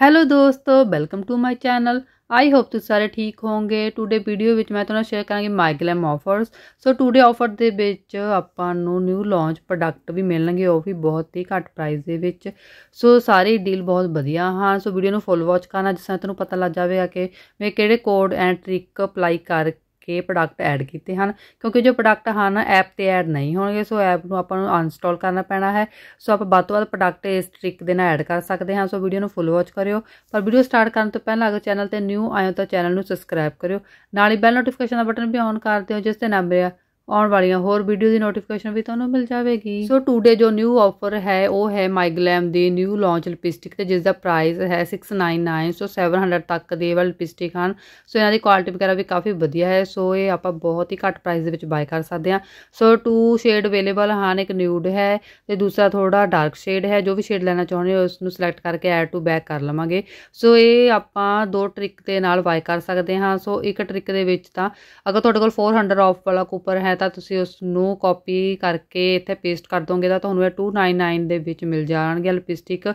hello ਦੋਸਤੋ welcome to my channel I hope ਤੁਸੀਂ ਸਾਰੇ ਠੀਕ ਹੋਵੋਗੇ ਟੂਡੇ ਵੀਡੀਓ ਵਿੱਚ ਮੈਂ ਤੁਹਾਨੂੰ ਸ਼ੇਅਰ ਕਰਾਂਗੀ MyGlamm offers so today offer ਦੇ ਵਿੱਚ ਆਪਾਂ ਨੂੰ ਨਿਊ ਲਾਂਚ ਪ੍ਰੋਡਕਟ ਵੀ ਮਿਲਣਗੇ ਉਹ ਵੀ ਬਹੁਤ ਹੀ ਘੱਟ ਪ੍ਰਾਈਸ ਦੇ ਵਿੱਚ ਸੋ ਸਾਰੇ ਡੀਲ ਬਹੁਤ ਵਧੀਆ ਹਾਂ ਸੋ ਵੀਡੀਓ ਨੂੰ ਫੁੱਲ ਵਾਚ ਕਰਨਾ ਜਿਸ ਨਾਲ ਤੁਹਾਨੂੰ ਪਤਾ ਲੱਗ ਜਾਵੇਗਾ ਕਿ ਮੈਂ ਕਿਹੜੇ ਕੋਡ ਐਂਡ ਟ੍ਰਿਕ ਅਪਲਾਈ ਕਰ ਕੇ ਪ੍ਰੋਡਕਟ ਐਡ ਕੀਤੇ ਹਨ ਕਿਉਂਕਿ ਜੋ ਪ੍ਰੋਡਕਟ ਹਨ ਐਪ ਤੇ ਐਡ ਨਹੀਂ ਹੋਣਗੇ ਸੋ ਐਪ ਨੂੰ ਆਪਾਂ ਨੂੰ ਅਨਸਟਾਲ ਕਰਨਾ ਪੈਣਾ ਹੈ ਸੋ ਆਪਾਂ ਬਾਅਦ ਤੋਂ ਬਾਅਦ ਪ੍ਰੋਡਕਟ ਇਸ ਟ੍ਰਿਕ ਦੇ ਨਾਲ ਐਡ ਕਰ ਸਕਦੇ ਹਾਂ ਸੋ ਵੀਡੀਓ ਨੂੰ ਫੁੱਲ ਵਾਚ ਕਰਿਓ ਪਰ ਵੀਡੀਓ ਸਟਾਰਟ ਕਰਨ ਤੋਂ ਪਹਿਲਾਂ ਅਗਰ ਚੈਨਲ ਤੇ ਨਿਊ ਆਇਓ ਤਾਂ ਚੈਨਲ ਨੂੰ ਸਬਸਕ੍ਰਾਈਬ ਕਰਿਓ ਨਾਲ ਹੀ ਬੈਲ ਨੋਟੀਫਿਕੇਸ਼ਨ ਦਾ ਬਟਨ ਵੀ ਔਨ ਕਰ ਦਿਓ ਜਿਸ ਤੇ ਨੰਬਰ ਆ ਆਉਣ ਵਾਲੀਆਂ ਹੋਰ ਵੀਡੀਓ ਦੀ ਨੋਟੀਫਿਕੇਸ਼ਨ ਵੀ ਤੁਹਾਨੂੰ ਮਿਲ ਜਾਵੇਗੀ ਸੋ ਟੂਡੇ ਜੋ ਨਿਊ ਆਫਰ ਹੈ ਉਹ ਹੈ ਮਾਈਗਲੈਮ ਦੀ ਨਿਊ ਲਾਂਚ ਲਿਪਸਟਿਕ ਤੇ ਜਿਸ ਦਾ ਪ੍ਰਾਈਸ ਹੈ 699 ਸੋ 700 ਤੱਕ ਦੇ ਵਾਲ ਲਿਪਸਟਿਕ ਹਨ ਸੋ ਇਹਨਾਂ ਦੀ ਕੁਆਲਿਟੀ ਵਗੈਰਾ ਵੀ ਕਾਫੀ ਵਧੀਆ ਹੈ ਸੋ ਇਹ ਆਪਾਂ ਬਹੁਤ ਹੀ ਘੱਟ ਪ੍ਰਾਈਸ ਦੇ ਵਿੱਚ ਬਾਈ ਕਰ ਸਕਦੇ ਹਾਂ ਸੋ ਟੂ ਸ਼ੇਡ ਅਵੇਲੇਬਲ ਹਨ ਇੱਕ ਨਿਊਡ ਹੈ ਤੇ ਦੂਸਰਾ ਥੋੜਾ ਡਾਰਕ ਸ਼ੇਡ ਹੈ ਜੋ ਵੀ ਸ਼ੇਡ ਲੈਣਾ ਚਾਹੁੰਦੇ ਹੋ ਉਸ ਨੂੰ ਸਿਲੈਕਟ ਕਰਕੇ ਐਡ ਟੂ ਬੈਕ ਕਰ ਲਵਾਂਗੇ ਸੋ ਇਹ ਆਪਾਂ ਦੋ ਟ੍ਰਿਕ ਦੇ ਨਾਲ ਬਾਈ ਕਰ ਸਕਦੇ ਹਾਂ ਸੋ ਇੱਕ ਟ੍ਰਿਕ ਦੇ ਵਿੱਚ ਤਾਂ ਅਗਰ ਤੁਹਾਡੇ ਕੋਲ 400 ਆਫ ਵਾਲਾ ਕੂਪਨ ਹੈ ਤਾਂ ਤੁਸੀਂ ਉਸ ਨੂੰ ਕਾਪੀ ਕਰਕੇ ਇੱਥੇ ਪੇਸਟ ਕਰ ਦੋਗੇ ਤਾਂ ਤੁਹਾਨੂੰ ਇਹ 299 ਦੇ ਵਿੱਚ ਮਿਲ ਜਾਣਗੇ ਲਿਪਸਟਿਕ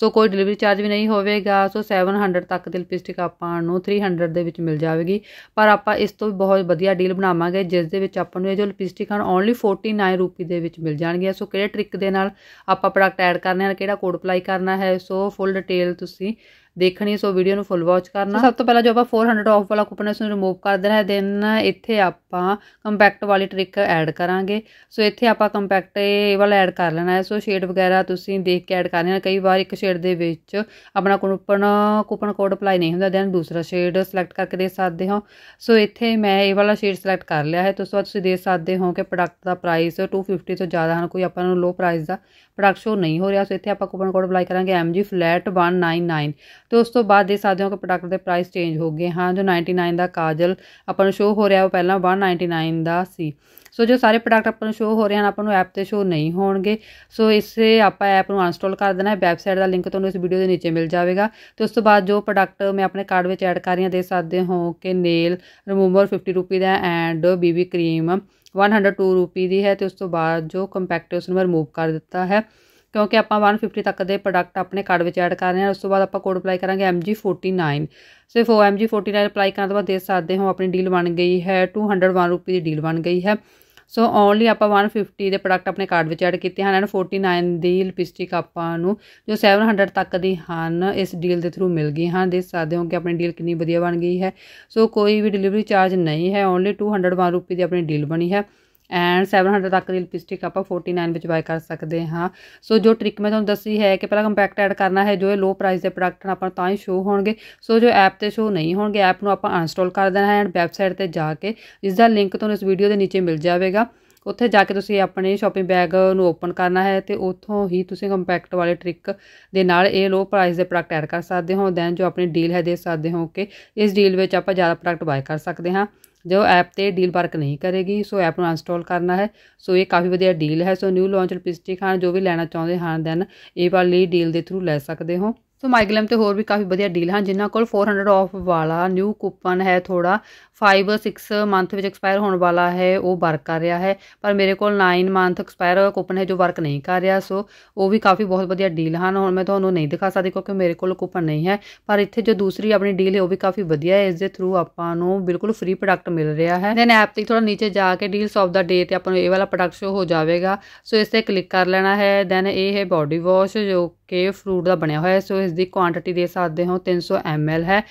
ਸੋ ਕੋਈ ਡਿਲੀਵਰੀ ਚਾਰਜ ਵੀ ਨਹੀਂ ਹੋਵੇਗਾ ਸੋ 700 ਤੱਕ ਦੀ ਲਿਪਸਟਿਕ ਆਪਾਂ ਨੂੰ 300 ਦੇ ਵਿੱਚ ਮਿਲ ਜਾਵੇਗੀ ਪਰ ਆਪਾਂ ਇਸ ਤੋਂ ਵੀ ਬਹੁਤ ਵਧੀਆ ਡੀਲ ਬਣਾਵਾਂਗੇ ਜਿਸ ਦੇ ਵਿੱਚ ਆਪਾਂ ਨੂੰ ਇਹ ਜੋ ਲਿਪਸਟਿਕ ਹਨ ਓਨਲੀ 49 ਰੁਪਏ ਦੇ ਵਿੱਚ ਮਿਲ ਜਾਣਗੇ ਸੋ ਕਿਹੜੇ ਟ੍ਰਿਕ ਦੇ ਨਾਲ ਆਪਾਂ ਪ੍ਰੋਡਕਟ ਐਡ ਕਰਨੇ ਹਨ ਕਿਹੜਾ ਕੋਡ ਅਪਲਾਈ ਕਰਨਾ ਹੈ ਸੋ ਫੁੱਲ ਡਿਟੇਲ ਤੁਸੀਂ ਦੇਖਣੀ ਸੋ ਵੀਡੀਓ ਨੂੰ ਫੁੱਲ ਵਾਚ ਕਰਨਾ ਸਭ ਤੋਂ ਪਹਿਲਾਂ ਜੋ ਆਪਾਂ 400 ਆਫ ਵਾਲਾ ਕੂਪਨ ਇਸ ਨੂੰ ਰਿਮੂਵ ਕਰ ਦੇਣਾ ਹੈ ਦੈਨ ਇੱਥੇ ਆਪਾਂ ਕੰਪੈਕਟ ਵਾਲੀ ਟ੍ਰਿਕ ਐਡ ਕਰਾਂਗੇ ਸੋ ਇੱਥੇ ਆਪਾਂ ਕੰਪੈਕਟ ਇਹ ਵਾਲਾ ਐਡ ਕਰ ਲੈਣਾ ਹੈ ਸੋ ਸ਼ੇਡ ਵਗੈਰਾ ਤੁਸੀਂ ਦੇਖ ਕੇ ਐਡ ਕਰਨੇ ਹੈ ਕਈ ਵਾਰ ਇੱਕ ਸ਼ੇਡ ਦੇ ਵਿੱਚ ਆਪਣਾ ਕੂਪਨ ਕੂਪਨ ਕੋਡ ਅਪਲਾਈ ਨਹੀਂ ਹੁੰਦਾ ਦੈਨ ਦੂਸਰਾ ਸ਼ੇਡ ਸਿਲੈਕਟ ਕਰਕੇ ਦੇ ਸਕਦੇ ਹੋ ਸੋ ਇੱਥੇ ਮੈਂ ਇਹ ਵਾਲਾ ਸ਼ੇਡ ਸਿਲੈਕਟ ਕਰ ਲਿਆ ਹੈ ਤੋਂ ਸੋ ਤੁਸੀਂ ਦੇਖ ਸਕਦੇ ਹੋ ਕਿ ਪ੍ਰੋਡਕਟ ਦਾ ਪ੍ਰਾਈਸ 250 ਤੋਂ ਜ਼ਿਆਦਾ ਹਨ ਕੋਈ ਆਪਾਂ ਨੂੰ ਲੋ ਪ੍ਰਾਈਸ ਦਾ ਪ੍ਰੋਡਕਟ ਸ਼ੋ ਨਹੀਂ ਹੋ ਰਿਹਾ ਸੋ ਇੱਥੇ ਆਪਾਂ ਕੂਪਨ ਕੋਡ ਅਪਲਾਈ ਕਰਾਂਗੇ MG ਫਲੈਟ 199 ਤੇ ਉਸ ਤੋਂ ਬਾਅਦ ਦੇ ਸਕਦੇ ਹੋ ਕਿ ਪ੍ਰੋਡਕਟ ਦੇ ਪ੍ਰਾਈਸ ਚੇਂਜ ਹੋ ਗਏ ਹਾਂ ਜੋ 99 ਦਾ ਕਾਜਲ ਆਪਾਂ ਨੂੰ ਸ਼ੋਅ ਹੋ ਰਿਹਾ ਉਹ ਪਹਿਲਾਂ 199 ਦਾ ਸੀ ਸੋ ਜੋ ਸਾਰੇ ਪ੍ਰੋਡਕਟ ਆਪਾਂ ਨੂੰ ਸ਼ੋਅ ਹੋ ਰਹੇ ਹਨ ਆਪਾਂ ਨੂੰ ਐਪ ਤੇ ਸ਼ੋਅ ਨਹੀਂ ਹੋਣਗੇ ਸੋ ਇਸੇ ਆਪਾਂ ਐਪ ਨੂੰ ਅਨਸਟਾਲ ਕਰ ਦੇਣਾ ਹੈ ਵੈਬਸਾਈਟ ਦਾ ਲਿੰਕ ਤੁਹਾਨੂੰ ਇਸ ਵੀਡੀਓ ਦੇ ਨੀਚੇ ਮਿਲ ਜਾਵੇਗਾ ਤੇ ਉਸ ਤੋਂ ਬਾਅਦ ਜੋ ਪ੍ਰੋਡਕਟ ਮੈਂ ਆਪਣੇ ਕਾਰਡ ਵਿੱਚ ਐਡ ਕਰ ਰਹੀਆਂ ਦੇ ਸਕਦੇ ਹੋ ਕਿ ਨੇਲ ਰਿਮੂਵਰ 50 ਰੁਪਏ ਦਾ ਐਂਡ ਬੀਬੀ ਕਰੀਮ 102 ਰੁਪਏ ਦੀ ਹੈ ਤੇ ਉਸ ਤੋਂ ਬਾਅਦ ਜੋ ਕੰਪੈਕਟ ਉਸ ਨੂੰ ਰਿਮੂਵ ਕਰ ਦਿੱਤਾ ਹੈ ਕਿਉਂਕਿ ਆਪਾਂ 150 ਤੱਕ ਦੇ ਪ੍ਰੋਡਕਟ ਆਪਣੇ ਕਾਰਡ ਵਿੱਚ ਐਡ ਕਰ ਰਹੇ ਹਾਂ ਉਸ ਤੋਂ ਬਾਅਦ ਆਪਾਂ ਕੋਡ ਅਪਲਾਈ ਕਰਾਂਗੇ MG49 ਸਿਰਫ ਉਹ MG49 ਅਪਲਾਈ ਕਰਨ ਤੋਂ ਬਾਅਦ ਦੇਖ ਸਕਦੇ ਹੋ ਆਪਣੀ ਡੀਲ ਬਣ ਗਈ ਹੈ 201 ਰੁਪਏ ਦੀ ਡੀਲ ਬਣ ਗਈ ਹੈ ਸੋ ਓਨਲੀ ਆਪਾਂ 150 ਦੇ ਪ੍ਰੋਡਕਟ ਆਪਣੇ ਕਾਰਡ ਵਿੱਚ ਐਡ ਕੀਤੇ ਹਨ ਐਂਡ 49 ਦੀ ਲਿਪਸਟਿਕ ਆਪਾਂ ਨੂੰ ਜੋ 700 ਤੱਕ ਦੀ ਹਨ ਇਸ ਡੀਲ ਦੇ ਥਰੂ ਮਿਲ ਗਈ ਹਨ ਦੇਖ ਸਕਦੇ ਹੋ ਕਿ ਆਪਣੀ ਡੀਲ ਕਿੰਨੀ ਵਧੀਆ ਬਣ ਗਈ ਹੈ ਸੋ ਕੋਈ ਵੀ ਡਿਲੀਵਰੀ ਚਾਰਜ ਨਹੀਂ ਹੈ ਓਨਲੀ 201 ਰੁਪਏ ਦੀ ਆਪਣੀ ਡੀਲ ਬਣੀ ਹੈ ਐਂਡ 700 ਤੱਕ ਦੀ ਲਿਪਸਟਿਕ ਆਪਾਂ 49 ਵਿੱਚ ਬਾਈ ਕਰ ਸਕਦੇ ਹਾਂ ਸੋ ਜੋ ਟ੍ਰਿਕ ਮੈਂ ਤੁਹਾਨੂੰ ਦੱਸੀ ਹੈ ਕਿ ਪਹਿਲਾਂ ਕੰਪੈਕਟ ਐਡ ਕਰਨਾ ਹੈ ਜੋ ਇਹ ਲੋ ਪ੍ਰਾਈਸ ਦੇ ਪ੍ਰੋਡਕਟ ਆਪਾਂ ਤਾਂ ਹੀ ਸ਼ੋ ਹੋਣਗੇ ਸੋ ਜੋ ਐਪ ਤੇ ਸ਼ੋ ਨਹੀਂ ਹੋਣਗੇ ਐਪ ਨੂੰ ਆਪਾਂ ਅਨਸਟਾਲ ਕਰ ਦੇਣਾ ਹੈ ਐਂਡ ਵੈਬਸਾਈਟ ਤੇ ਜਾ ਕੇ ਜਿਸ ਦਾ ਲਿੰਕ ਤੁਹਾਨੂੰ ਇਸ ਵੀਡੀਓ ਦੇ ਨੀਚੇ ਮਿਲ ਜਾਵੇਗਾ ਉੱਥੇ ਜਾ ਕੇ ਤੁਸੀਂ ਆਪਣੇ ਸ਼ਾਪਿੰਗ ਬੈਗ ਨੂੰ ਓਪਨ ਕਰਨਾ ਹੈ ਤੇ ਉੱਥੋਂ ਹੀ ਤੁਸੀਂ ਕੰਪੈਕਟ ਵਾਲੇ ਟ੍ਰਿਕ ਦੇ ਨਾਲ ਇਹ ਲੋ ਪ੍ਰਾਈਸ ਦੇ ਪ੍ਰੋਡਕਟ ਐਡ ਕਰ ਸਕਦੇ ਹੋ ਦੈਨ ਜੋ ਆਪਣੀ ਡੀਲ ਹੈ ਦੇ ਸਕਦੇ ਹੋ ਕਿ ਇਸ ਡੀਲ ਵਿੱਚ ਆਪਾਂ ਜ਼ਿਆਦਾ ਪ੍ਰੋਡਕਟ ਬਾਏ ਕਰ ਸਕਦੇ ਹਾਂ ਜੋ ਐਪ ਤੇ ਡੀਲ ਵਰਕ ਨਹੀਂ ਕਰੇਗੀ ਸੋ ਐਪ ਨੂੰ ਅਨਸਟਾਲ ਕਰਨਾ ਹੈ ਸੋ ਇਹ ਕਾਫੀ ਵਧੀਆ ਡੀਲ ਹੈ ਸੋ ਨਿਊ ਲਾਂਚਡ ਪਿਸਟੀ ਖਾਨ ਜੋ ਵੀ ਲੈਣਾ ਚਾਹੁੰਦੇ ਹਨ ਦੈਨ ਇਹ ਵਾਲੀ ਡੀਲ ਦੇ ਥਰੂ ਲੈ ਸਕਦੇ ਹੋ ਸੋ ਮਾਈਗਲਮ ਤੇ ਹੋਰ ਵੀ ਕਾਫੀ ਵਧੀਆ ਡੀਲ ਹਨ ਜਿਨ੍ਹਾਂ ਕੋਲ 400 ਆਫ ਵਾਲਾ ਨਿਊ ਕੂਪਨ ਹੈ ਥੋੜਾ 5 6 ਮੰਥ ਵਿੱਚ ਐਕਸਪਾਇਰ ਹੋਣ ਵਾਲਾ ਹੈ ਉਹ ਵਰਕ ਕਰ ਰਿਹਾ ਹੈ ਪਰ ਮੇਰੇ ਕੋਲ 9 ਮੰਥ ਐਕਸਪਾਇਰ ਕੂਪਨ ਹੈ ਜੋ ਵਰਕ ਨਹੀਂ ਕਰ ਰਿਹਾ ਸੋ ਉਹ ਵੀ ਕਾਫੀ ਬਹੁਤ ਵਧੀਆ ਡੀਲ ਹਨ ਹੁਣ ਮੈਂ ਤੁਹਾਨੂੰ ਨਹੀਂ ਦਿਖਾ ਸਕਦੀ ਕਿਉਂਕਿ ਮੇਰੇ ਕੋਲ ਕੂਪਨ ਨਹੀਂ ਹੈ ਪਰ ਇੱਥੇ ਜੋ ਦੂਸਰੀ ਆਪਣੀ ਡੀਲ ਹੈ ਉਹ ਵੀ ਕਾਫੀ ਵਧੀਆ ਹੈ ਇਸ ਦੇ ਥਰੂ ਆਪਾਂ ਨੂੰ ਬਿਲਕੁਲ ਫ੍ਰੀ ਪ੍ਰੋਡਕਟ ਮਿਲ ਰਿਹਾ ਹੈ ਦੈਨ ਐਪ ਤੇ ਥੋੜਾ ਨੀਚੇ ਜਾ ਕੇ ਡੀਲਸ ਆਫ ਦਾ ਡੇ ਤੇ ਆਪਾਂ ਨੂੰ ਇਹ ਵਾਲਾ ਪ੍ਰੋਡਕਟ ਸ਼ੋ ਹੋ ਜਾਵੇਗਾ ਸੋ ਇਸ ਤੇ ਕਲਿੱਕ ਕਰ ਲੈਣਾ ਹੈ ਦੈਨ ਇਹ ਹੈ ਬਾਡੀ ਵਾਸ਼ ਜੋ ਕਿ ਫਰੂਟ ਦਾ ਬਣਿਆ ਹੋਇਆ ਹੈ ਸੋ ਇਸ ਦੀ ਕੁਆਂਟੀਟੀ ਦੇ ਸਕਦੇ ਹੋ 300 ml ਹੈ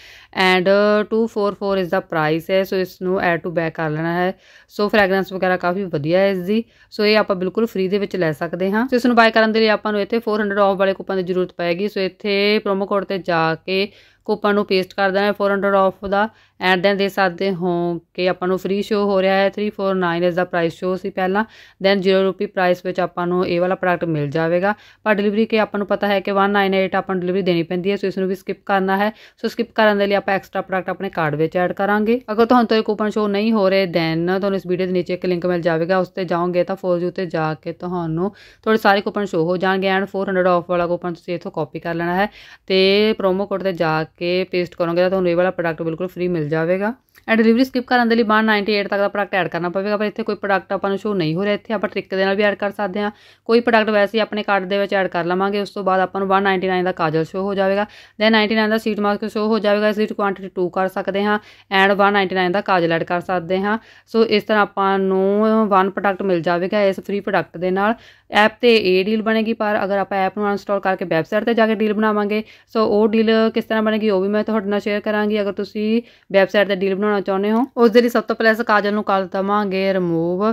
ਐਂਡ 244 ਇਸ ਦਾ ਪ੍ਰਾਈਸ ਹੈ ਸੋ ਇਸ ਨੂੰ ਐਡ ਟੂ ਬੈਕ ਕਰ ਲੈਣਾ ਹੈ ਸੋ ਫ੍ਰੈਗਰੈਂਸ ਵਗੈਰਾ ਕਾਫੀ ਵਧੀਆ ਹੈ ਇਸ ਦੀ ਸੋ ਇਹ ਆਪਾਂ ਬਿਲਕੁਲ ਫ੍ਰੀ ਦੇ ਵਿੱਚ ਲੈ ਸਕਦੇ ਹਾਂ ਸੋ ਇਸ ਨੂੰ ਬਾਏ ਕਰਨ ਦੇ ਲਈ ਆਪਾਂ ਨੂੰ ਇੱਥੇ 400 ਆਫ ਵਾਲੇ ਕੂਪਨ ਦੀ ਜ਼ਰੂਰਤ ਪੈਗੀ ਸੋ ਇੱਥੇ ਪ੍ਰੋਮੋ ਕੋਡ ਤੇ ਜਾ ਕੇ ਕੂਪਨ ਨੂੰ ਪੇਸਟ ਕਰ ਦੇਣਾ 400 ਆਫ ਦਾ ਐਂਡ ਦੈਨ ਦੇ ਸਕਦੇ ਹੋ ਕਿ ਆਪਾਂ ਨੂੰ ਫ੍ਰੀ ਸ਼ੋ ਹੋ ਰਿਹਾ ਹੈ 349 ਇਸ ਦਾ ਪ੍ਰਾਈਸ ਸ਼ੋ ਸੀ ਪਹਿਲਾਂ ਦੈਨ 0 ਰੁਪਏ ਪ੍ਰਾਈਸ ਵਿੱਚ ਆਪਾਂ ਨੂੰ ਇਹ ਵਾਲਾ ਪ੍ਰੋਡਕਟ ਮਿਲ ਜਾਵੇਗਾ ਪਰ ਡਿਲੀਵਰੀ ਕੇ ਆਪਾਂ ਨੂੰ ਪਤਾ ਹੈ ਕਿ 198 ਆਪਾਂ ਨੂੰ ਡਿਲੀਵਰੀ ਦੇਣੀ ਪੈਂਦੀ ਹੈ ਸੋ ਇਸ ਨੂੰ ਵੀ ਸਕਿਪ ਕਰਨਾ ਹੈ ਸੋ ਸਕਿਪ ਕਰਨ ਦੇ ਲਈ ਆਪਾਂ ਐਕਸਟਰਾ ਪ੍ਰੋਡਕਟ ਆਪਣੇ ਕਾਰਡ ਵਿੱਚ ਐਡ ਕਰਾਂਗੇ ਅਗਰ ਤੁਹਾਨੂੰ ਤੋਂ ਇਹ ਕੂਪਨ ਸ਼ੋ ਨਹੀਂ ਹੋ ਰਹੇ ਦੈਨ ਤੁਹਾਨੂੰ ਇਸ ਵੀਡੀਓ ਦੇ ਨੀਚੇ ਇੱਕ ਲਿੰਕ ਮਿਲ ਜਾਵੇਗਾ ਉਸ ਤੇ ਜਾਓਗੇ ਤਾਂ ਫੋਰਜ ਉੱਤੇ ਜਾ ਕੇ ਤੁਹਾਨੂੰ ਤੁਹਾਡੇ ਸਾਰੇ ਕੂਪਨ ਸ਼ੋ ਹੋ ਜਾਣਗੇ ਐਂਡ 400 ਆਫ ਵਾਲਾ ਕੂਪਨ ਤੁਸੀਂ ਇਥੋਂ ਕਾਪੀ ਕਰ ਲੈਣਾ ਹੈ ਤੇ ਪ੍ਰੋਮੋ ਕੋਡ ਤੇ ਜਾ ਕੇ ਪੇਸਟ ਕਰੋਗੇ ਤਾਂ ਤੁਹਾਨੂੰ ਇਹ ਵਾਲਾ ਪ੍ਰੋਡਕਟ ਬਿਲਕੁਲ ਫ੍ਰੀ ਮਿਲ ਜਾਵੇਗਾ ਐਂਡ ਡਿਲੀਵਰੀ ਸਕਿਪ ਕਰਨ ਦੇ ਲਈ ਬਾਹਰ 98 ਤੱਕ ਦਾ ਪ੍ਰੋਡਕਟ ਐਡ ਕਰਨਾ ਪਵੇਗਾ ਪਰ ਇੱਥੇ ਕੋਈ ਪ੍ਰੋਡਕਟ ਆਪਾਂ ਨੂੰ ਸ਼ੋ ਨਹੀਂ ਹੋ ਰਿਹਾ ਇੱਥੇ ਆਪਾਂ ਟ੍ਰਿਕ ਦੇ ਨਾਲ ਵੀ ਐਡ ਕਰ ਸਕਦੇ ਹਾਂ ਕੋਈ ਪ੍ਰੋਡਕਟ ਵੈਸੇ ਹੀ ਆਪਣੇ ਕਾਰਡ ਦੇ ਵਿੱਚ ਐਡ ਕਰ ਲਵਾਂਗੇ ਉਸ ਤੋਂ ਬਾਅਦ ਆਪਾਂ ਨੂੰ 199 ਦਾ ਕਾਜਲ ਸ਼ੋ ਹੋ ਜਾਵੇਗਾ ਦੈਨ 99 ਦਾ ਸੀਟ ਮਾਸਕ ਸ਼ੋ ਹੋ ਜਾਵੇਗਾ ਇਸ ਲਈ ਕੁਆਂਟੀਟੀ 2 ਕਰ ਸਕਦੇ ਹਾਂ ਐਂਡ 199 ਦਾ ਕਾਜਲ ਐਡ ਕਰ ਸਕਦੇ ਹਾਂ ਸੋ ਇਸ ਤਰ੍ਹਾਂ ਆਪਾਂ ਨੂੰ 1 ਪ੍ਰੋਡਕਟ ਮਿਲ ਜਾਵੇਗਾ ਇਸ ਫ੍ਰੀ ਪ੍ਰੋਡਕਟ ਦੇ ਨਾਲ ਐਪ ਤੇ ਇਹ ਡੀਲ ਬਣੇਗੀ ਪਰ ਅਗਰ ਆਪਾਂ ਐਪ ਨੂੰ ਅਨਸਟਾਲ ਕਰਕੇ ਵੈਬਸਾਈਟ ਤੇ ਜਾ ਕੇ ਡੀਲ ਬਣਾਵਾਂਗੇ ਸੋ ਉਹ ਡੀਲ ਕਿਸ ਤਰ੍ਹਾਂ ਹੈਗੀ ਉਹ ਵੀ ਮੈਂ ਤੁਹਾਡੇ ਨਾਲ ਸ਼ੇਅਰ ਕਰਾਂਗੀ ਅਗਰ ਤੁਸੀਂ ਵੈਬਸਾਈਟ ਦਾ ਡੀਲ ਬਣਾਉਣਾ ਚਾਹੁੰਦੇ ਹੋ ਉਸ ਦੇ ਲਈ ਸਭ ਤੋਂ ਪਹਿਲਾਂ ਇਸ ਕਾਜਲ ਨੂੰ ਕਰ ਦਵਾਂਗੇ ਰਿਮੂਵ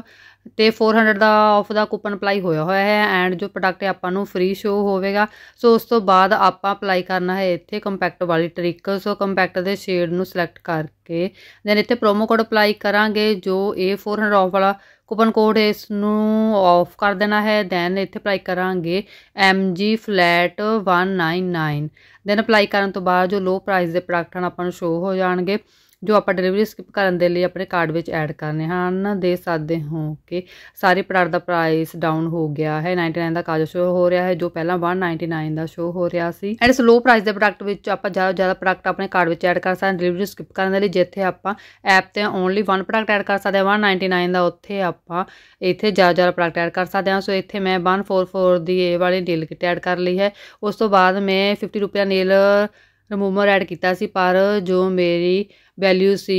ਤੇ 400 ਦਾ ਆਫ ਦਾ ਕੂਪਨ ਅਪਲਾਈ ਹੋਇਆ ਹੋਇਆ ਹੈ ਐਂਡ ਜੋ ਪ੍ਰੋਡਕਟ ਆਪਾਂ ਨੂੰ ਫ੍ਰੀ ਸ਼ੋ ਹੋਵੇਗਾ ਸੋ ਉਸ ਤੋਂ ਬਾਅਦ ਆਪਾਂ ਅਪਲਾਈ ਕਰਨਾ ਹੈ ਇੱਥੇ ਕੰਪੈਕਟ ਵਾਲੀ ਟ੍ਰਿਕ ਸੋ ਕੰਪੈਕਟ ਦੇ ਸ਼ੇਡ ਨੂੰ ਸਿਲੈਕਟ ਕਰਕੇ ਦੈਨ ਇੱਥੇ ਪ੍ਰੋਮੋ ਕੋਡ ਅਪਲਾਈ ਕਰਾਂਗੇ ਜੋ A400 ਆਫ ਵਾਲਾ ਕੂਪਨ ਕੋਡ ਇਸ ਨੂੰ ਆਫ ਕਰ ਦੇਣਾ ਹੈ ਦੈਨ ਇੱਥੇ ਅਪਲਾਈ ਕਰਾਂਗੇ MG ਫਲੈਟ 199 ਦੈਨ ਅਪਲਾਈ ਕਰਨ ਤੋਂ ਬਾਅਦ ਜੋ ਲੋ ਪ੍ਰਾਈਸ ਦੇ ਪ੍ਰੋਡਕਟ ਹਨ ਆਪਾਂ ਨੂੰ ਸ਼ੋ ਹੋ ਜਾਣਗੇ ਜੋ ਆਪਾਂ ਡਿਲੀਵਰੀ ਸਕਿਪ ਕਰਨ ਦੇ ਲਈ ਆਪਣੇ ਕਾਰਡ ਵਿੱਚ ਐਡ ਕਰਨੇ ਹਨ ਦੇ ਸਕਦੇ ਹੋ ਕਿ ਸਾਰੇ ਪ੍ਰੋਡਕਟ ਦਾ ਪ੍ਰਾਈਸ ਡਾਊਨ ਹੋ ਗਿਆ ਹੈ 99 ਦਾ ਕਾਜ ਸ਼ੋ ਹੋ ਰਿਹਾ ਹੈ ਜੋ ਪਹਿਲਾਂ 199 ਦਾ ਸ਼ੋ ਹੋ ਰਿਹਾ ਸੀ ਐਂਡ ਸਲੋ ਪ੍ਰਾਈਸ ਦੇ ਪ੍ਰੋਡਕਟ ਵਿੱਚ ਆਪਾਂ ਜ਼ਿਆਦਾ ਜ਼ਿਆਦਾ ਪ੍ਰੋਡਕਟ ਆਪਣੇ ਕਾਰਡ ਵਿੱਚ ਐਡ ਕਰ ਸਕਦੇ ਡਿਲੀਵਰੀ ਸਕਿਪ ਕਰਨ ਦੇ ਲਈ ਜਿੱਥੇ ਆਪਾਂ ਐਪ ਤੇ ਓਨਲੀ 1 ਪ੍ਰੋਡਕਟ ਐਡ ਕਰ ਸਕਦੇ ਹਾਂ 199 ਦਾ ਉੱਥੇ ਆਪਾਂ ਇੱਥੇ ਜ਼ਿਆਦਾ ਜ਼ਿਆਦਾ ਪ੍ਰੋਡਕਟ ਐਡ ਕਰ ਸਕਦੇ ਹਾਂ ਸੋ ਇੱਥੇ ਮੈਂ 144 ਦੀ ਇਹ ਵਾਲੀ ਡੀਲ ਕਿਟ ਐਡ ਕਰ ਲਈ ਹੈ ਉਸ ਤੋਂ ਬਾਅਦ ਮੈਂ 50 ਰੁਪਿਆ ਨੇਲ ਮੋਮਰ ਐਡ ਕੀਤਾ ਸੀ ਪਰ ਜੋ ਮੇਰੀ ਵੈਲਿਊ ਸੀ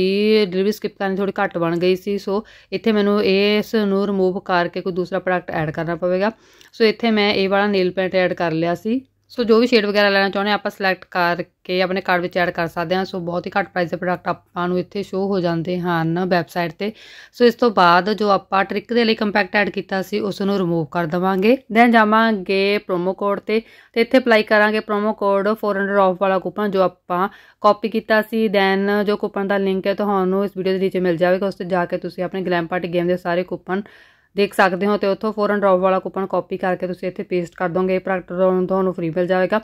ਡਿਲੀਵਰੀ ਸਕਿਪ ਕਰਨੀ ਥੋੜੀ ਘੱਟ ਬਣ ਗਈ ਸੀ ਸੋ ਇੱਥੇ ਮੈਨੂੰ ਇਸ ਨੂੰ ਰਿਮੂਵ ਕਰਕੇ ਕੋਈ ਦੂਸਰਾ ਪ੍ਰੋਡਕਟ ਐਡ ਕਰਨਾ ਪਵੇਗਾ ਸੋ ਇੱਥੇ ਮੈਂ ਇਹ ਵਾਲਾ ਨੇਲ ਪੇਂਟ ਐਡ ਕਰ ਲਿਆ ਸੀ ਸੋ ਜੋ ਵੀ ਸ਼ੇਡ ਵਗੈਰਾ ਲੈਣਾ ਚਾਹੁੰਦੇ ਆਪਾਂ ਸਿਲੈਕਟ ਕਰਕੇ ਆਪਣੇ ਕਾਰਡ ਵਿੱਚ ਐਡ ਕਰ ਸਕਦੇ ਹਾਂ ਸੋ ਬਹੁਤ ਹੀ ਘੱਟ ਪ੍ਰਾਈਸ ਦੇ ਪ੍ਰੋਡਕਟ ਆਪਾਂ ਨੂੰ ਇੱਥੇ ਸ਼ੋ ਹੋ ਜਾਂਦੇ ਹਨ ਵੈਬਸਾਈਟ ਤੇ ਸੋ ਇਸ ਤੋਂ ਬਾਅਦ ਜੋ ਆਪਾਂ ਟ੍ਰਿਕ ਦੇ ਲਈ ਕੰਪੈਕਟ ਐਡ ਕੀਤਾ ਸੀ ਉਸ ਨੂੰ ਰਿਮੂਵ ਕਰ ਦਵਾਂਗੇ ਦੈਨ ਜਾਵਾਂਗੇ ਪ੍ਰੋਮੋ ਕੋਡ ਤੇ ਤੇ ਇੱਥੇ ਅਪਲਾਈ ਕਰਾਂਗੇ ਪ੍ਰੋਮੋ ਕੋਡ 400 ਆਫ ਵਾਲਾ ਕੂਪਨ ਜੋ ਆਪਾਂ ਕਾਪੀ ਕੀਤਾ ਸੀ ਦੈਨ ਜੋ ਕੂਪਨ ਦਾ ਲਿੰਕ ਹੈ ਤੁਹਾਨੂੰ ਇਸ ਵੀਡੀਓ ਦੇ ਨੀਚੇ ਮਿਲ ਜਾਵੇਗਾ ਉਸ ਤੇ ਜਾ ਕੇ ਤੁਸੀਂ ਆਪਣੇ ਗਲੈਮ ਪਾਰਟੀ ਗੇਮ ਦੇ ਸਾਰੇ ਕੂਪਨ ਦੇਖ ਸਕਦੇ ਹੋ ਤੇ ਉੱਥੋਂ ਫੋਰਨ ਡ੍ਰੌਪ ਵਾਲਾ ਕੂਪਨ ਕਾਪੀ ਕਰਕੇ ਤੁਸੀਂ ਇੱਥੇ ਪੇਸਟ ਕਰ ਦੋਗੇ ਇਹ ਪ੍ਰੋਡਕਟ ਤੁਹਾਨੂੰ ਫ੍ਰੀ ਮਿਲ ਜਾਵੇਗਾ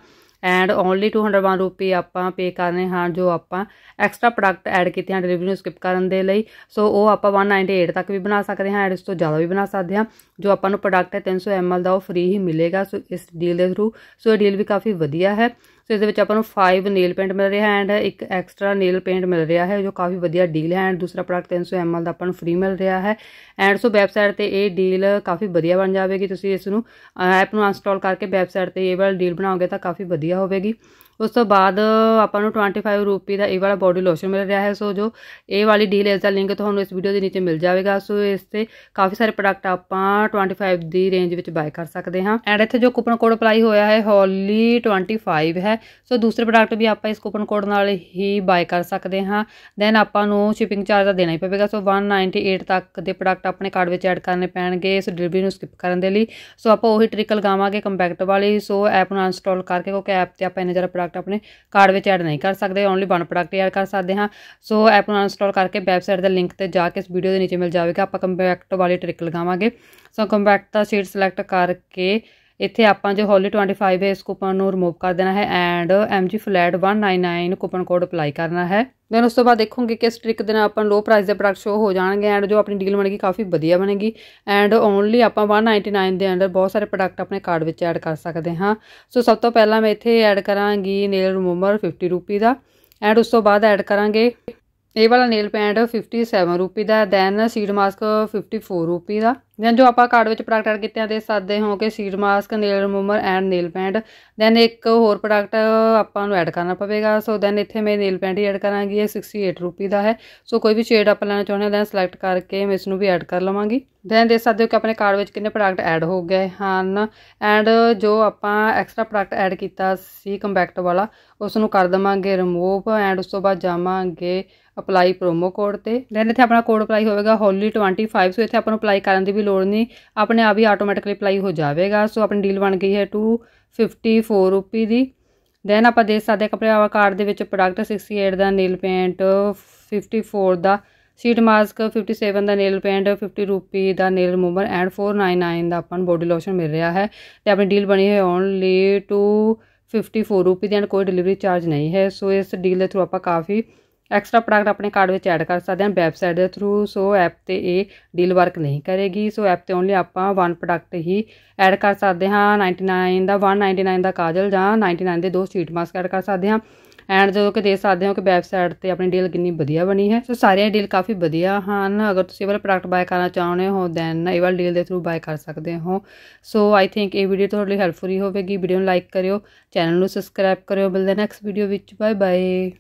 ਐਂਡ ਓਨਲੀ 201 ਰੁਪਏ ਆਪਾਂ ਪੇ ਕਰਨੇ ਹਨ ਜੋ ਆਪਾਂ ਐਕਸਟਰਾ ਪ੍ਰੋਡਕਟ ਐਡ ਕੀਤੇ ਹਨ ਡਿਲੀਵਰੀ ਨੂੰ ਸਕਿਪ ਕਰਨ ਦੇ ਲਈ ਸੋ ਉਹ ਆਪਾਂ 198 ਤੱਕ ਵੀ ਬਣਾ ਸਕਦੇ ਹਾਂ ਐਂਡ ਇਸ ਤੋਂ ਜ਼ਿਆਦਾ ਵੀ ਬਣਾ ਸਕਦੇ ਹਾਂ ਜੋ ਆਪਾਂ ਨੂੰ ਪ੍ਰੋਡਕਟ ਹੈ 300 ml ਦਾ ਉਹ ਫ੍ਰੀ ਹੀ ਮਿਲੇਗਾ ਸੋ ਇਸ ਡੀਲ ਦੇ ਥਰੂ ਸੋ ਇਹ ਡੀਲ ਵੀ ਕਾਫੀ ਵਧੀਆ ਹੈ ਸੋ ਇਹਦੇ ਵਿੱਚ ਆਪਾਂ ਨੂੰ 5 ਨੇਲ ਪੇਂਟ ਮਿਲ ਰਿਹਾ ਐਂਡ ਇੱਕ ਐਕਸਟਰਾ ਨੇਲ ਪੇਂਟ ਮਿਲ ਰਿਹਾ ਹੈ ਜੋ ਕਾਫੀ ਵਧੀਆ ਡੀਲ ਹੈ ਐਂਡ ਦੂਸਰਾ ਪ੍ਰੋਡਕਟ 300 ml ਦਾ ਆਪਾਂ ਨੂੰ ਫ੍ਰੀ ਮਿਲ ਰਿਹਾ ਹੈ ਐਂਡ ਸੋ ਵੈਬਸਾਈਟ ਤੇ ਇਹ ਡੀਲ ਕਾਫੀ ਵਧੀਆ ਬਣ ਜਾਵੇਗੀ ਤੁਸੀਂ ਇਸ ਨੂੰ ਐਪ ਨੂੰ ਇੰਸਟਾਲ ਕਰਕੇ ਵੈਬਸਾਈਟ ਤੇ ਇਹ ਵਾਲੀ ਡੀਲ ਬਣਾਓਗੇ ਤਾਂ ਕਾਫੀ ਵਧੀਆ ਹੋਵੇਗੀ ਉਸ ਤੋਂ ਬਾਅਦ ਆਪਾਂ ਨੂੰ 25 ਰੁਪਏ ਦਾ ਇਹ ਵਾਲਾ ਬਾਡੀ ਲੋਸ਼ਨ ਮਿਲ ਰਿਹਾ ਹੈ ਸੋ ਜੋ ਇਹ ਵਾਲੀ ਡੀਲ ਇਸ ਦਾ ਲਿੰਕ ਤੁਹਾਨੂੰ ਇਸ ਵੀਡੀਓ ਦੇ ਨੀਚੇ ਮਿਲ ਜਾਵੇਗਾ ਸੋ ਇਸ ਤੇ ਕਾਫੀ ਸਾਰੇ ਪ੍ਰੋਡਕਟ ਆਪਾਂ 25 ਦੀ ਰੇਂਜ ਵਿੱਚ ਬਾਏ ਕਰ ਸਕਦੇ ਹਾਂ ਐਂਡ ਇੱਥੇ ਜੋ ਕੂਪਨ ਕੋਡ ਅਪਲਾਈ ਹੋਇਆ ਹੈ ਹੌਲੀ 25 ਹੈ ਸੋ ਦੂਸਰੇ ਪ੍ਰੋਡਕਟ ਵੀ ਆਪਾਂ ਇਸ ਕੂਪਨ ਕੋਡ ਨਾਲ ਹੀ ਬਾਏ ਕਰ ਸਕਦੇ ਹਾਂ ਦੈਨ ਆਪਾਂ ਨੂੰ ਸ਼ਿਪਿੰਗ ਚਾਰਜ ਦਾ ਦੇਣਾ ਹੀ ਪਵੇਗਾ ਸੋ 198 ਤੱਕ ਦੇ ਪ੍ਰੋਡਕਟ ਆਪਣੇ ਕਾਰਡ ਵਿੱਚ ਐਡ ਕਰਨੇ ਪੈਣਗੇ ਸੋ ਡਿਲੀਵਰੀ ਨੂੰ ਸਕਿਪ ਕਰਨ ਦੇ ਲਈ ਸੋ ਆਪਾਂ ਉਹੀ ਟ੍ਰਿਕ ਲਗਾਵਾਂਗੇ ਕੰਪੈਕਟ ਵਾਲੀ ਸੋ ਐਪ ਨੂੰ ਅਨਸਟਾਲ ਕਰਕੇ ਕੋਈ ਐਪ ਤੇ ਆਪਾਂ ਇਹਨਾਂ ਜ਼ਿਆਦਾ ਪ੍ਰੋਡਕਟ ਆਪਣੇ ਕਾਰਡ ਵਿੱਚ ਐਡ ਨਹੀਂ ਕਰ ਸਕਦੇ ਓਨਲੀ ਵਨ ਪ੍ਰੋਡਕਟ ਐਡ ਕਰ ਸਕਦੇ ਹਾਂ ਸੋ ਐਪ ਨੂੰ ਅਨਸਟਾਲ ਕਰਕੇ ਵੈਬਸਾਈਟ ਦੇ ਲਿੰਕ ਤੇ ਜਾ ਕੇ ਇਸ ਵੀਡੀਓ ਦੇ ਨੀਚੇ ਮਿਲ ਜਾਵੇਗਾ ਆਪਾਂ ਕੰਪੈਕਟ ਵਾਲੀ ਟ੍ਰਿਕ ਲਗਾਵਾਂਗੇ ਸੋ ਕੰਪੈਕਟ ਦਾ ਸ਼ੇਡ ਸਿਲੈਕਟ ਕਰਕੇ ਇੱਥੇ ਆਪਾਂ ਜੋ ਹੌਲੀ 25 ਹੈ ਇਸ ਕੂਪਨ ਨੂੰ ਰਿਮੂਵ ਕਰ ਦੇਣਾ ਹੈ and MG flat 199 coupon code apply ਕਰਨਾ ਹੈ ਦੈਨ ਉਸ ਤੋਂ ਬਾਅਦ ਦੇਖੋਗੇ ਕਿ ਇਸ ਟ੍ਰਿਕ ਦੇ ਨਾਲ ਆਪਾਂ ਲੋ ਪ੍ਰਾਈਸ ਦੇ ਪ੍ਰੋਡਕਟ ਸ਼ੋ ਹੋ ਜਾਣਗੇ ਐਂਡ ਜੋ ਆਪਣੀ ਡੀਲ ਬਣੇਗੀ ਕਾਫੀ ਵਧੀਆ ਬਣੇਗੀ ਐਂਡ ਓਨਲੀ ਆਪਾਂ 199 ਦੇ ਅੰਦਰ ਬਹੁਤ ਸਾਰੇ ਪ੍ਰੋਡਕਟ ਆਪਣੇ ਕਾਰਡ ਵਿੱਚ ਐਡ ਕਰ ਸਕਦੇ ਹਾਂ ਸੋ ਸਭ ਤੋਂ ਪਹਿਲਾਂ ਮੈਂ ਇੱਥੇ ਐਡ ਕਰਾਂਗੀ ਨੇਲ ਰਿਮੂਵਰ 50 ਰੁਪਏ ਦਾ ਐਂਡ ਉਸ ਤੋਂ ਬਾਅਦ ਐਡ ਕਰਾਂਗੇ ਇਹ ਵਾਲਾ ਨੇਲ ਪੈਂਟ 57 ਰੁਪਏ ਦਾ ਦੈਨ ਸੀਡ ਮਾਸਕ 54 ਰੁਪਏ ਦਾ ਦੈਨ ਜੋ ਆਪਾਂ ਕਾਰਡ ਵਿੱਚ ਪ੍ਰੋਡਕਟ ਐਡ ਕੀਤੇ ਆ ਦੇ ਸਕਦੇ ਹੋ ਕਿ sheet mask nail remover and nail paint then ਇੱਕ ਹੋਰ ਪ੍ਰੋਡਕਟ ਆਪਾਂ ਨੂੰ ਐਡ ਕਰਨਾ ਪਵੇਗਾ ਸੋ ਦੈਨ ਇੱਥੇ ਮੈਂ ਨੇਲ ਪੈਂਟ ਹੀ ਐਡ ਕਰਾਂਗੀ ਇਹ 68 ਰੁਪਏ ਦਾ ਹੈ ਸੋ ਕੋਈ ਵੀ ਸ਼ੇਡ ਆਪਾਂ ਲੈਣਾ ਚਾਹੁੰਦੇ ਹੋ ਦੈਨ ਸਿਲੈਕਟ ਕਰਕੇ ਮੈਂ ਇਸ ਨੂੰ ਵੀ ਐਡ ਕਰ ਲਵਾਂਗੀ ਦੈਨ ਦੇ ਸਕਦੇ ਹੋ ਕਿ ਆਪਣੇ ਕਾਰਡ ਵਿੱਚ ਕਿੰਨੇ ਪ੍ਰੋਡਕਟ ਐਡ ਹੋ ਗਏ ਹਨ ਐਂਡ ਜੋ ਆਪਾਂ ਐਕਸਟਰਾ ਪ੍ਰੋਡਕਟ ਐਡ ਕੀਤਾ ਸੀ ਕੰਪੈਕਟ ਵਾਲਾ ਉਸ ਨੂੰ ਕਰ ਦਵਾਂਗੇ ਰਿਮੂਵ ਐਂਡ ਉਸ ਤੋਂ ਬਾਅਦ ਜਾਵਾਂਗੇ ਅਪਲਾਈ ਪ੍ਰੋਮੋ ਕੋਡ ਤੇ ਦੈਨ ਇੱਥੇ ਆਪਣਾ ਕੋਡ ਅਪਲਾਈ ਹੋਵੇਗਾ ਹੋਲੀ 25 ਸੋ ਇੱਥੇ ਆਪਾਂ ਨੂੰ ਅਪਲਾਈ ਕਰਨ ਦੀ ਵੀ ਲੋੜ ਨਹੀਂ ਆਪਣੇ ਆਪ ਹੀ ਆਟੋਮੈਟਿਕਲੀ ਅਪਲਾਈ ਹੋ ਜਾਵੇਗਾ ਸੋ ਆਪਣੀ ਡੀਲ ਬਣ ਗਈ ਹੈ 254 ਰੁਪਏ ਦੀ ਦੈਨ ਆਪਾਂ ਦੇਖ ਸਕਦੇ ਹਾਂ ਕਪੜੇ ਆਵਾ ਕਾਰਡ ਦੇ ਵਿੱਚ ਪ੍ਰੋਡਕਟ 68 ਦਾ ਨੇਲ ਪੇਂਟ 54 ਦਾ ਸੀਟ ਮਾਸਕ 57 ਦਾ ਨੇਲ ਪੇਂਟ 50 ਰੁਪਏ ਦਾ ਨੇਲ ਰਿਮੂਵਰ ਐਂਡ 499 ਦਾ ਆਪਾਂ ਬੋਡੀ ਲੋਸ਼ਨ ਮਿਲ ਰਿਹਾ ਹੈ ਤੇ ਆਪਣੀ ਡੀਲ ਬਣੀ ਹੋਈ ਓਨਲੀ 254 ਰੁਪਏ ਦੀ ਐਂਡ ਕੋਈ ਡਿਲੀਵਰੀ ਚਾਰਜ ਨਹੀਂ ਹੈ ਸੋ ਇਸ ਡੀਲ ਦੇ ਥਰੂ ਆਪਾਂ ਕਾਫੀ ਐਕਸਟਰਾ ਪ੍ਰੋਡਕਟ ਆਪਣੇ ਕਾਰਡ ਵਿੱਚ ਐਡ ਕਰ ਸਕਦੇ ਹਾਂ ਵੈਬਸਾਈਟ ਦੇ ਥਰੂ ਸੋ ਐਪ ਤੇ ਇਹ ਡੀਲ ਵਰਕ ਨਹੀਂ ਕਰੇਗੀ ਸੋ ਐਪ ਤੇ ਓਨਲੀ ਆਪਾਂ ਵਨ ਪ੍ਰੋਡਕਟ ਹੀ ਐਡ ਕਰ ਸਕਦੇ ਹਾਂ 99 ਦਾ 199 ਦਾ ਕਾਜਲ ਜਾਂ 99 ਦੇ ਦੋ ਸੀਟ ਮਾਸਕ ਐਡ ਕਰ ਸਕਦੇ ਹਾਂ ਐਂਡ ਜਦੋਂ ਕਿ ਦੇਖ ਸਕਦੇ ਹੋ ਕਿ ਵੈਬਸਾਈਟ ਤੇ ਆਪਣੀ ਡੀਲ ਕਿੰਨੀ ਵਧੀਆ ਬਣੀ ਹੈ ਸੋ ਸਾਰੇ ਡੀਲ ਕਾਫੀ ਵਧੀਆ ਹਨ ਅਗਰ ਤੁਸੀਂ ਇਹ ਵਾਲਾ ਪ੍ਰੋਡਕਟ ਬਾਏ ਕਰਨਾ ਚਾਹੁੰਦੇ ਹੋ ਦੈਨ ਇਹ ਵਾਲਾ ਡੀਲ ਦੇ ਥਰੂ ਬਾਏ ਕਰ ਸਕਦੇ ਹੋ ਸੋ ਆਈ ਥਿੰਕ ਇਹ ਵੀਡੀਓ ਤੁਹਾਡੇ ਲਈ ਹੈਲਪਫੁਲ ਹੋਵੇਗੀ ਵੀਡੀਓ ਨੂੰ ਲਾਈਕ ਕਰਿਓ ਚੈਨਲ ਨੂੰ ਸਬਸਕ੍ਰਾਈਬ ਕਰਿਓ ਮਿਲਦੇ ਨੈਕਸਟ ਵੀਡੀਓ ਵਿੱਚ ਬਾਏ ਬਾਏ